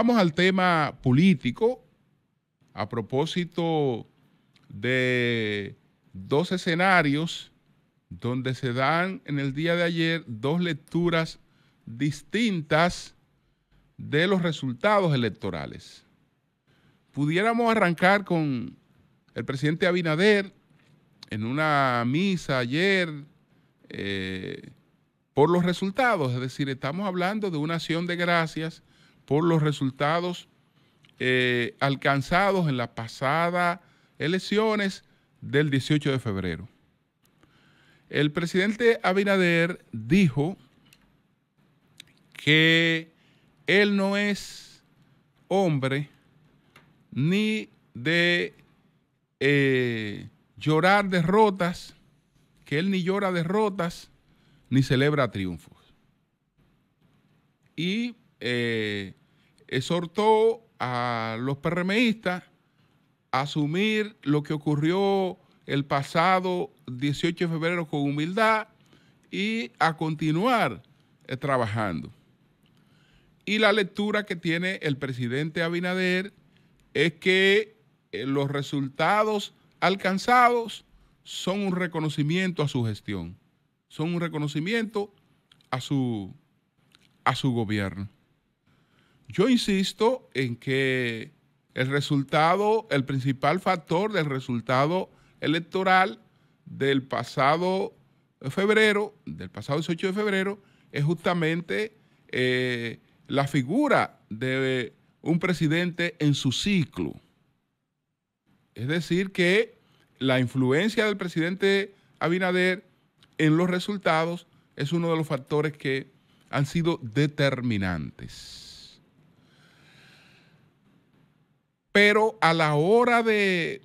Vamos al tema político a propósito de dos escenarios donde se dan en el día de ayer dos lecturas distintas de los resultados electorales. Pudiéramos arrancar con el presidente Abinader en una misa ayer eh, por los resultados, es decir, estamos hablando de una acción de gracias por los resultados eh, alcanzados en las pasadas elecciones del 18 de febrero. El presidente Abinader dijo que él no es hombre ni de eh, llorar derrotas, que él ni llora derrotas ni celebra triunfos. Y eh, exhortó a los PRMistas a asumir lo que ocurrió el pasado 18 de febrero con humildad y a continuar eh, trabajando. Y la lectura que tiene el presidente Abinader es que eh, los resultados alcanzados son un reconocimiento a su gestión, son un reconocimiento a su, a su gobierno. Yo insisto en que el resultado, el principal factor del resultado electoral del pasado febrero, del pasado 18 de febrero, es justamente eh, la figura de un presidente en su ciclo. Es decir, que la influencia del presidente Abinader en los resultados es uno de los factores que han sido determinantes. Pero a la hora de,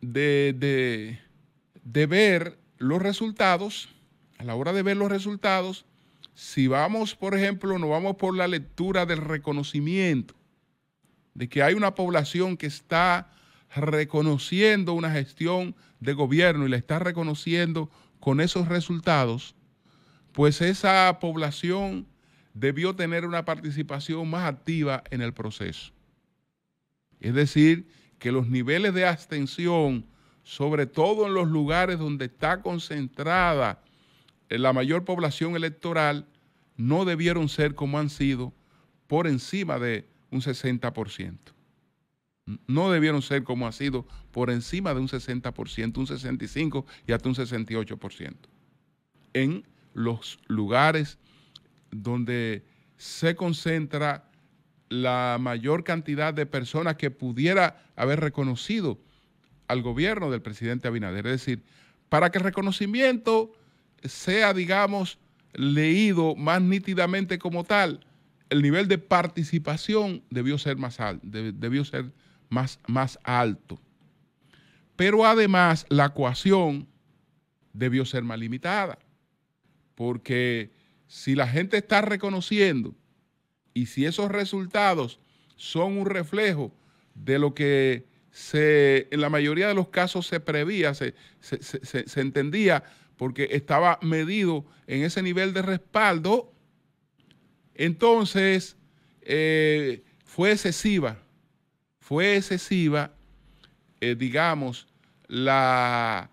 ver los resultados, a la hora de ver los resultados, si vamos, por ejemplo, nos vamos por la lectura del reconocimiento, de que hay una población que está reconociendo una gestión de gobierno y la está reconociendo con esos resultados, pues esa población debió tener una participación más activa en el proceso. Es decir, que los niveles de abstención, sobre todo en los lugares donde está concentrada eh, la mayor población electoral, no debieron ser como han sido por encima de un 60%. No debieron ser como ha sido por encima de un 60%, un 65% y hasta un 68%. En los lugares donde se concentra la mayor cantidad de personas que pudiera haber reconocido al gobierno del presidente Abinader. Es decir, para que el reconocimiento sea, digamos, leído más nítidamente como tal, el nivel de participación debió ser más alto, debió ser más alto. Pero además la coacción debió ser más limitada, porque si la gente está reconociendo y si esos resultados son un reflejo de lo que se, en la mayoría de los casos se prevía, se, se, entendía, porque estaba medido en ese nivel de respaldo, entonces eh, fue excesiva, fue excesiva, eh, digamos, la,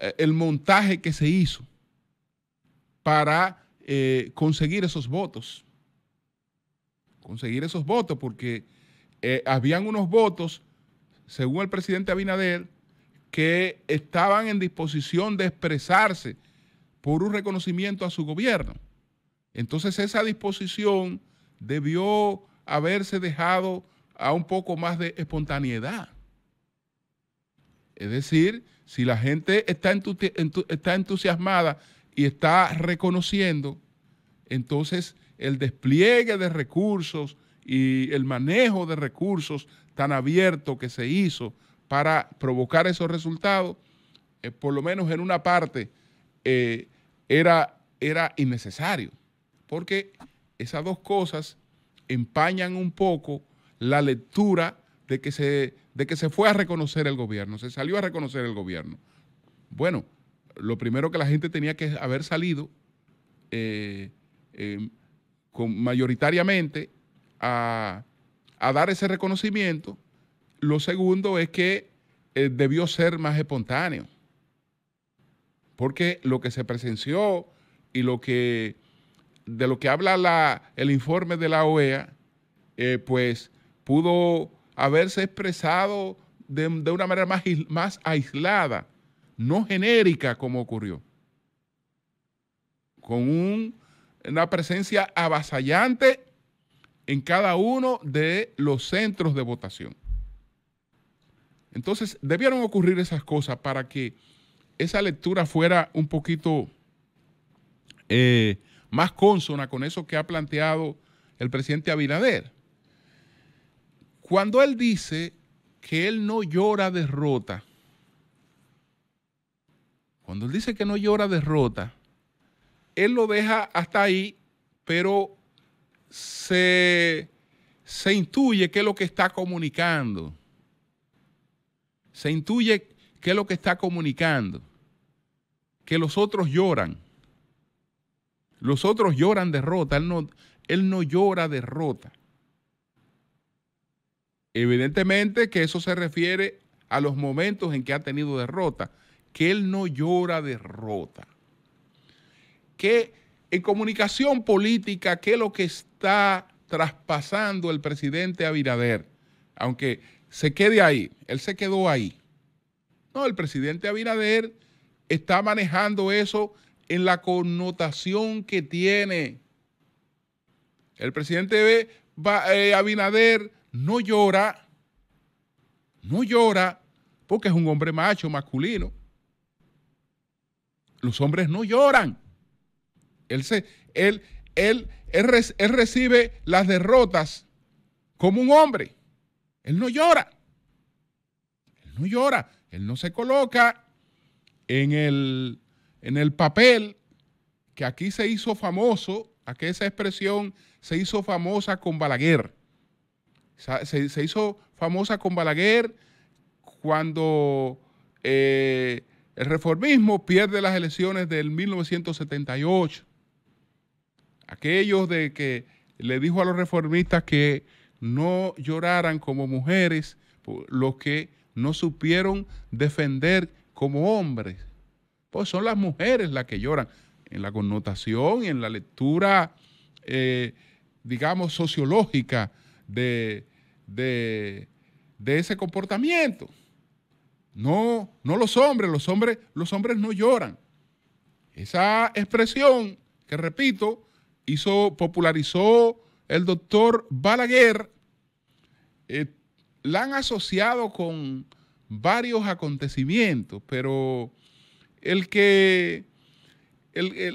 eh, el montaje que se hizo para conseguir esos votos conseguir esos votos, porque eh, habían unos votos, según el presidente Abinader, que estaban en disposición de expresarse por un reconocimiento a su gobierno. Entonces esa disposición debió haberse dejado a un poco más de espontaneidad. Es decir, si la gente está, está entusiasmada y está reconociendo, entonces el despliegue de recursos y el manejo de recursos tan abierto que se hizo para provocar esos resultados, eh, por lo menos en una parte, eh, era, era innecesario, porque esas dos cosas empañan un poco la lectura de que se, de que se fue a reconocer el gobierno, se salió a reconocer el gobierno. Bueno, lo primero que la gente tenía que haber salido eh, mayoritariamente a, dar ese reconocimiento. Lo segundo es que eh, debió ser más espontáneo, porque lo que se presenció y lo que de lo que habla el informe de la OEA, eh, pues pudo haberse expresado de, de una manera más, más aislada, no genérica como ocurrió, con un una presencia avasallante en cada uno de los centros de votación. Entonces, debieron ocurrir esas cosas para que esa lectura fuera un poquito eh, más consona con eso que ha planteado el presidente Abinader. Cuando él dice que él no llora derrota, cuando él dice que no llora derrota, él lo deja hasta ahí, pero se, intuye qué es lo que está comunicando. Se intuye qué es lo que está comunicando. Que los otros lloran. Los otros lloran derrota. Él no, él no llora derrota. Evidentemente que eso se refiere a los momentos en que ha tenido derrota, que él no llora derrota que en comunicación política, ¿qué es lo que está traspasando el presidente Abinader? Aunque se quede ahí, él se quedó ahí. No, el presidente Abinader está manejando eso en la connotación que tiene. El presidente eh, Abinader no llora, no llora porque es un hombre macho, masculino. Los hombres no lloran. Él, recibe las derrotas como un hombre. Él no llora. Él no llora. Él no se coloca en el, papel que aquí se hizo famoso, aquí esa expresión se hizo famosa con Balaguer. Se, hizo famosa con Balaguer cuando eh, el reformismo pierde las elecciones del 1978 aquellos de que le dijo a los reformistas que no lloraran como mujeres, los que no supieron defender como hombres. Pues son las mujeres las que lloran en la connotación y en la lectura, eh, digamos, sociológica de, ese comportamiento. No, no los hombres, los hombres, los hombres no lloran. Esa expresión, que repito, hizo, popularizó el doctor Balaguer, eh, la han asociado con varios acontecimientos, pero el que es,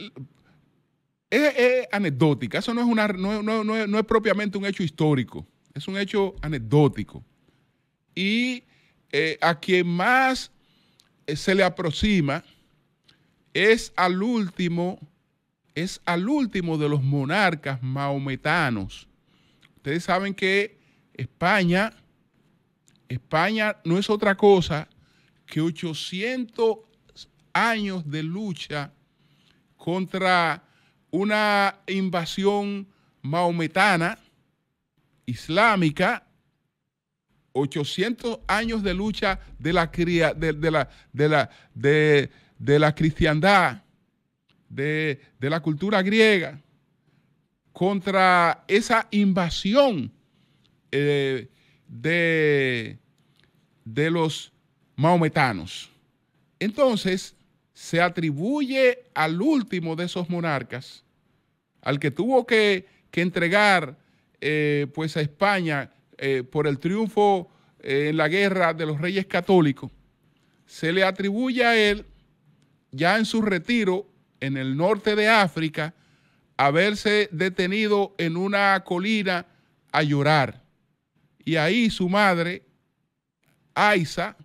anecdótica, eso no es, una, no, es, propiamente un hecho histórico, es un hecho anecdótico. Y eh, a quien más eh, se le aproxima es al último es al último de los monarcas maometanos. Ustedes saben que España, España no es otra cosa que 800 años de lucha contra una invasión maometana, islámica, 800 años de lucha de la, de, la, de la, de la cristiandad de, la cultura griega contra esa invasión eh, de, los maometanos. Entonces, se atribuye al último de esos monarcas, al que tuvo que, entregar eh, pues a España eh, por el triunfo en la guerra de los reyes católicos, se le atribuye a él, ya en su retiro, en el norte de África, haberse detenido en una colina a llorar. Y ahí su madre, Aisa,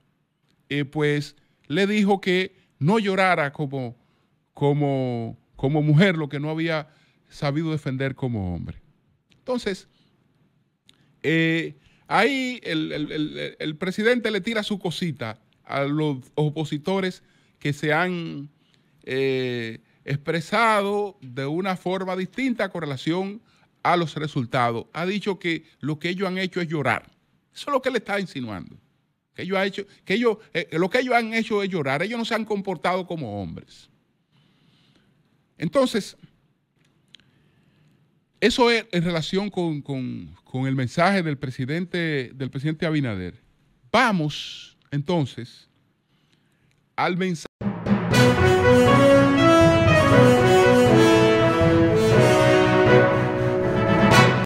eh, pues le dijo que no llorara como, como, como mujer, lo que no había sabido defender como hombre. Entonces, eh, ahí el, presidente le tira su cosita a los opositores que se han eh, expresado de una forma distinta con relación a los resultados. Ha dicho que lo que ellos han hecho es llorar. Eso es lo que él está insinuando. Que ellos han hecho, que ellos, eh, lo que ellos han hecho es llorar. Ellos no se han comportado como hombres. Entonces, eso es en relación con, con el mensaje del presidente, del presidente Abinader. Vamos entonces al mensaje.